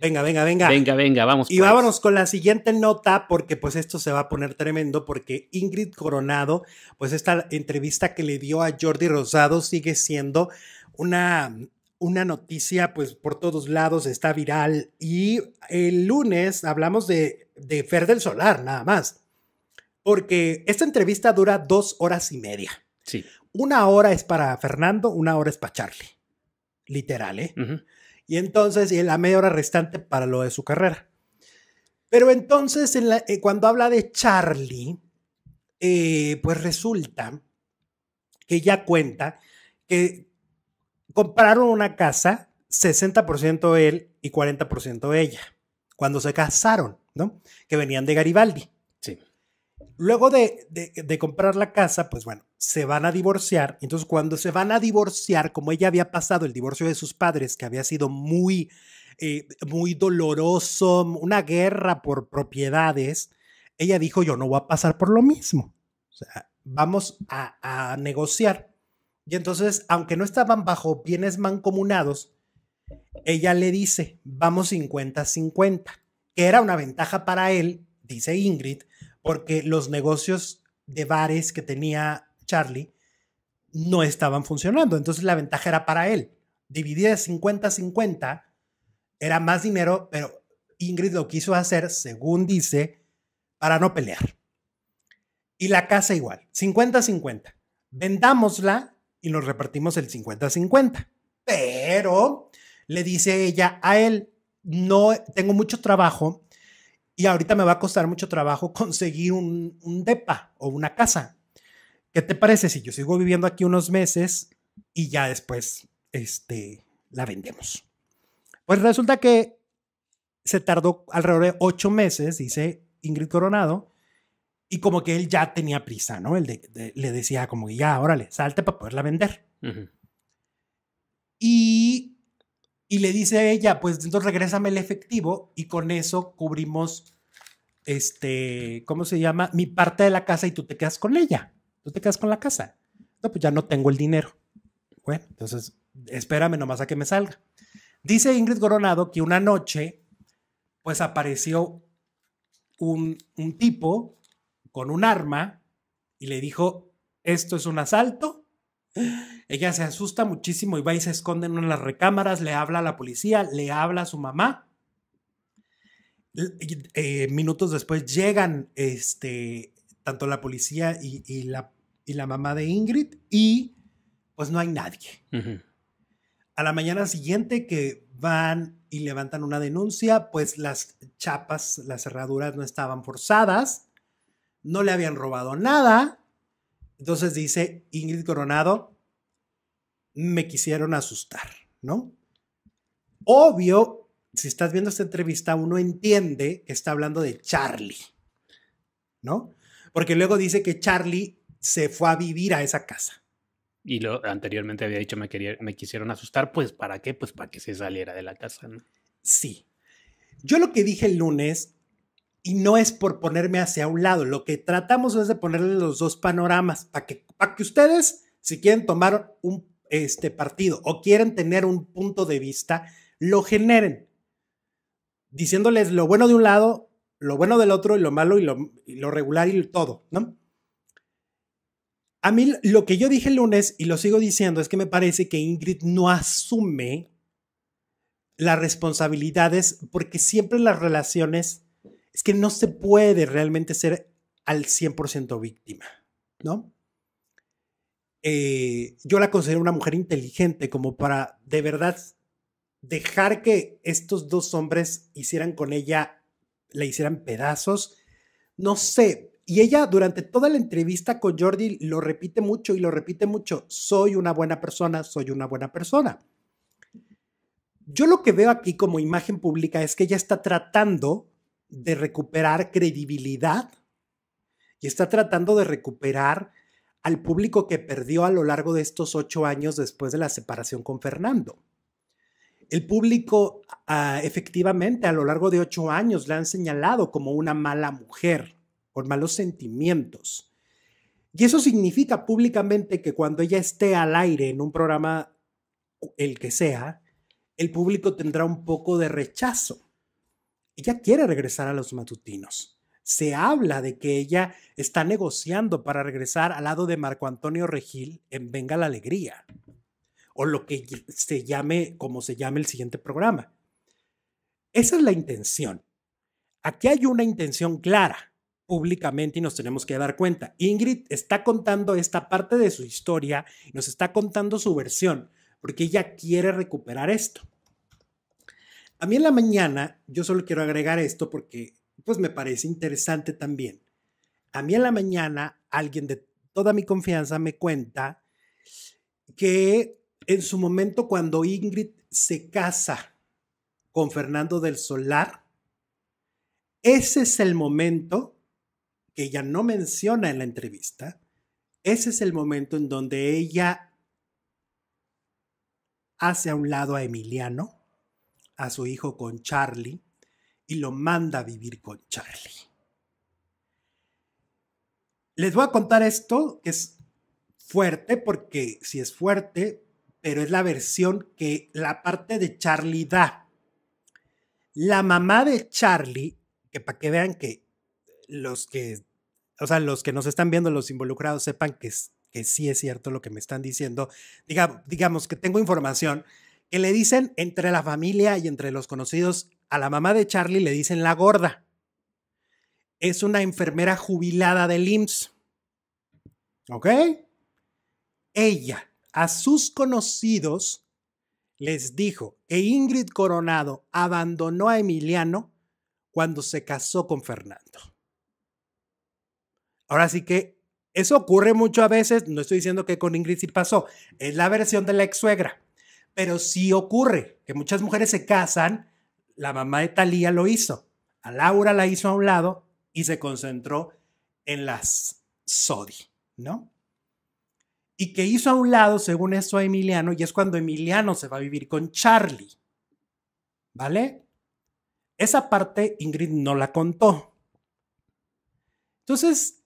Venga, venga, venga. Venga, venga, vamos. Y pues. vámonos con la siguiente nota porque pues esto se va a poner tremendo porque Ingrid Coronado, pues esta entrevista que le dio a Jordi Rosado sigue siendo una, una noticia pues por todos lados, está viral y el lunes hablamos de, de Fer del Solar nada más porque esta entrevista dura dos horas y media. Sí. Una hora es para Fernando, una hora es para Charlie. Literal, ¿eh? y entonces y la media hora restante para lo de su carrera. Pero entonces, eh, cuando habla de Charlie, eh, pues resulta que ella cuenta que compraron una casa, 60% él y 40% ella, cuando se casaron, ¿no? Que venían de Garibaldi. Luego de, comprar la casa, pues bueno, se van a divorciar. Entonces, cuando se van a divorciar, como ella había pasado el divorcio de sus padres, que había sido muy, eh, muy doloroso, una guerra por propiedades, ella dijo, yo no voy a pasar por lo mismo. O sea, vamos a, a negociar. Y entonces, aunque no estaban bajo bienes mancomunados, ella le dice, vamos 50-50, que era una ventaja para él, dice Ingrid, porque los negocios de bares que tenía Charlie no estaban funcionando. Entonces la ventaja era para él. Dividir 50-50 era más dinero, pero Ingrid lo quiso hacer, según dice, para no pelear. Y la casa igual, 50-50. Vendámosla y nos repartimos el 50-50. Pero le dice ella a él, no tengo mucho trabajo, y ahorita me va a costar mucho trabajo conseguir un, DEPA o una casa. ¿Qué te parece si yo sigo viviendo aquí unos meses y ya después este, la vendemos? Pues resulta que se tardó alrededor de ocho meses, dice Ingrid Coronado, y como que él ya tenía prisa, ¿no? Él le decía como que ya, órale, salte para poderla vender. Y y le dice a ella, pues entonces regrésame el efectivo y con eso cubrimos, este, ¿cómo se llama? Mi parte de la casa y tú te quedas con ella. Tú te quedas con la casa. No, pues ya no tengo el dinero. Bueno, entonces espérame nomás a que me salga. Dice Ingrid Coronado que una noche, pues apareció un, un tipo con un arma y le dijo, esto es un asalto ella se asusta muchísimo y va y se esconde en una las recámaras, le habla a la policía, le habla a su mamá. Eh, minutos después llegan este, tanto la policía y, la, y, la, mamá de Ingrid y pues no hay nadie. A la mañana siguiente que van y levantan una denuncia, pues las chapas, las cerraduras no estaban forzadas, no le habían robado nada. Entonces dice Ingrid Coronado, me quisieron asustar, ¿no? Obvio, si estás viendo esta entrevista, uno entiende que está hablando de Charlie, ¿no? Porque luego dice que Charlie se fue a vivir a esa casa. Y lo anteriormente había dicho me, me quisieron asustar, pues ¿para qué? Pues para que se saliera de la casa, ¿no? Sí. Yo lo que dije el lunes, y no es por ponerme hacia un lado, lo que tratamos es de ponerle los dos panoramas para que, para que ustedes, si quieren tomar un este partido o quieren tener un punto de vista, lo generen, diciéndoles lo bueno de un lado, lo bueno del otro y lo malo y lo, lo regular y todo, ¿no? A mí lo que yo dije el lunes y lo sigo diciendo es que me parece que Ingrid no asume las responsabilidades porque siempre las relaciones es que no se puede realmente ser al 100% víctima, ¿no? Eh, yo la considero una mujer inteligente como para de verdad dejar que estos dos hombres hicieran con ella, le hicieran pedazos. No sé, y ella durante toda la entrevista con Jordi lo repite mucho y lo repite mucho, soy una buena persona, soy una buena persona. Yo lo que veo aquí como imagen pública es que ella está tratando de recuperar credibilidad y está tratando de recuperar al público que perdió a lo largo de estos ocho años después de la separación con Fernando. El público ah, efectivamente a lo largo de ocho años la han señalado como una mala mujer, con malos sentimientos. Y eso significa públicamente que cuando ella esté al aire en un programa, el que sea, el público tendrá un poco de rechazo. Ella quiere regresar a los matutinos se habla de que ella está negociando para regresar al lado de Marco Antonio Regil en Venga la Alegría, o lo que se llame, como se llame el siguiente programa. Esa es la intención. Aquí hay una intención clara, públicamente, y nos tenemos que dar cuenta. Ingrid está contando esta parte de su historia, nos está contando su versión, porque ella quiere recuperar esto. A mí en la mañana, yo solo quiero agregar esto porque pues me parece interesante también. A mí en la mañana alguien de toda mi confianza me cuenta que en su momento cuando Ingrid se casa con Fernando del Solar, ese es el momento que ella no menciona en la entrevista, ese es el momento en donde ella hace a un lado a Emiliano, a su hijo con Charlie, y lo manda a vivir con Charlie. Les voy a contar esto, que es fuerte, porque si es fuerte, pero es la versión que la parte de Charlie da. La mamá de Charlie, que para que vean que los que, los que nos están viendo, los involucrados, sepan que, que sí es cierto lo que me están diciendo, Diga, digamos que tengo información que le dicen entre la familia y entre los conocidos, a la mamá de Charlie le dicen la gorda. Es una enfermera jubilada del IMSS. ¿Ok? Ella a sus conocidos les dijo que Ingrid Coronado abandonó a Emiliano cuando se casó con Fernando. Ahora sí que eso ocurre mucho a veces, no estoy diciendo que con Ingrid sí pasó, es la versión de la ex suegra, pero sí ocurre que muchas mujeres se casan la mamá de Talía lo hizo. A Laura la hizo a un lado y se concentró en las Sodi, ¿no? Y que hizo a un lado, según eso, a Emiliano, y es cuando Emiliano se va a vivir con Charlie. ¿Vale? Esa parte Ingrid no la contó. Entonces,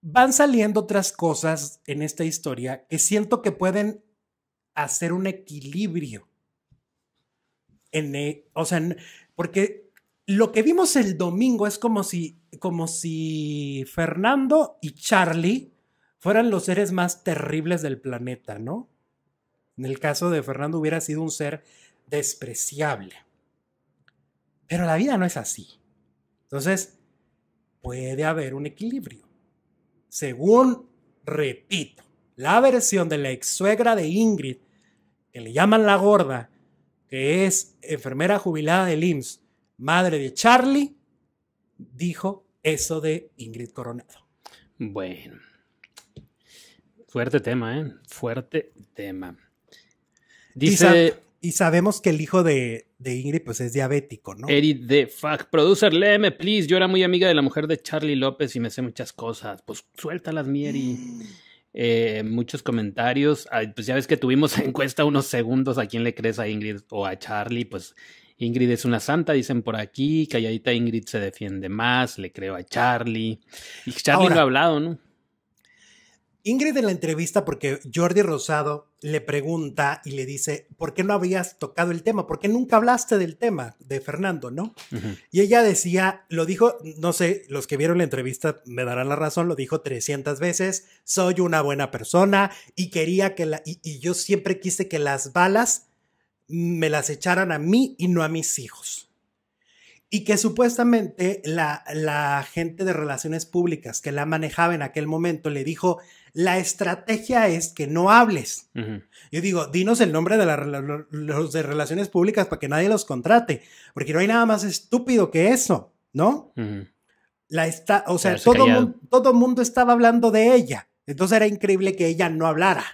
van saliendo otras cosas en esta historia que siento que pueden hacer un equilibrio e, o sea, porque lo que vimos el domingo es como si, como si Fernando y Charlie fueran los seres más terribles del planeta, ¿no? En el caso de Fernando hubiera sido un ser despreciable. Pero la vida no es así. Entonces, puede haber un equilibrio. Según, repito, la versión de la ex suegra de Ingrid, que le llaman la gorda, que es enfermera jubilada del IMSS, madre de Charlie, dijo eso de Ingrid Coronado. Bueno. Fuerte tema, ¿eh? Fuerte tema. Dice... Y, sabemos que el hijo de, de, Ingrid pues es diabético, ¿no? Eric de Fuck. Producer, léeme, please. Yo era muy amiga de la mujer de Charlie López y me sé muchas cosas. Pues suéltalas, Mieri. Mm eh, muchos comentarios. pues ya ves que tuvimos encuesta unos segundos a quién le crees a Ingrid o a Charlie. Pues Ingrid es una santa, dicen por aquí. Calladita Ingrid se defiende más, le creo a Charlie. Y Charlie no ha hablado, ¿no? Ingrid en la entrevista, porque Jordi Rosado le pregunta y le dice, ¿por qué no habías tocado el tema? ¿Por qué nunca hablaste del tema de Fernando, no? Y ella decía, lo dijo, no sé, los que vieron la entrevista me darán la razón, lo dijo 300 veces, soy una buena persona y quería que la, y yo siempre quise que las balas me las echaran a mí y no a mis hijos y que supuestamente la, la, gente de relaciones públicas que la manejaba en aquel momento le dijo, la estrategia es que no hables. Yo digo, dinos el nombre de la, los de relaciones públicas para que nadie los contrate, porque no hay nada más estúpido que eso, ¿no? la o sea, todo, el todo mundo estaba hablando de ella, entonces era increíble que ella no hablara,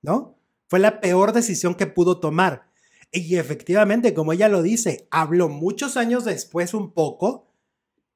¿no? Fue la peor decisión que pudo tomar y efectivamente, como ella lo dice, habló muchos años después un poco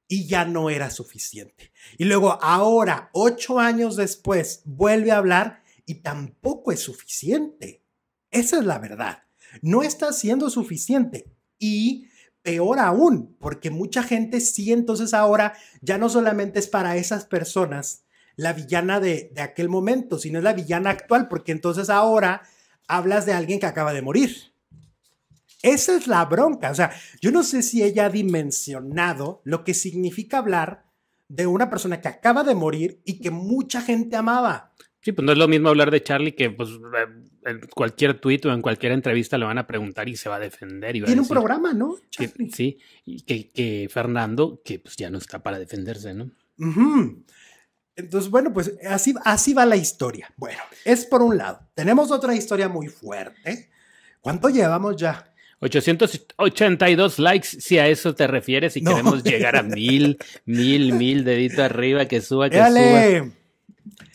y ya no era suficiente. Y luego ahora, ocho años después, vuelve a hablar y tampoco es suficiente. Esa es la verdad. No está siendo suficiente. Y peor aún, porque mucha gente sí, entonces ahora ya no solamente es para esas personas la villana de, aquel momento, sino es la villana actual, porque entonces ahora hablas de alguien que acaba de morir. Esa es la bronca. O sea, yo no sé si ella ha dimensionado lo que significa hablar de una persona que acaba de morir y que mucha gente amaba. Sí, pues no es lo mismo hablar de Charlie que pues, en cualquier tuit o en cualquier entrevista le van a preguntar y se va a defender. Y Tiene un programa, ¿no? sí, y que, Fernando, que pues ya no está para defenderse, ¿no? Entonces, bueno, pues así, así va la historia. Bueno, es por un lado. Tenemos otra historia muy fuerte. ¿Cuánto llevamos ya? 882 likes, si a eso te refieres, y queremos llegar a mil, mil, mil, dedito arriba, que suba, que suba.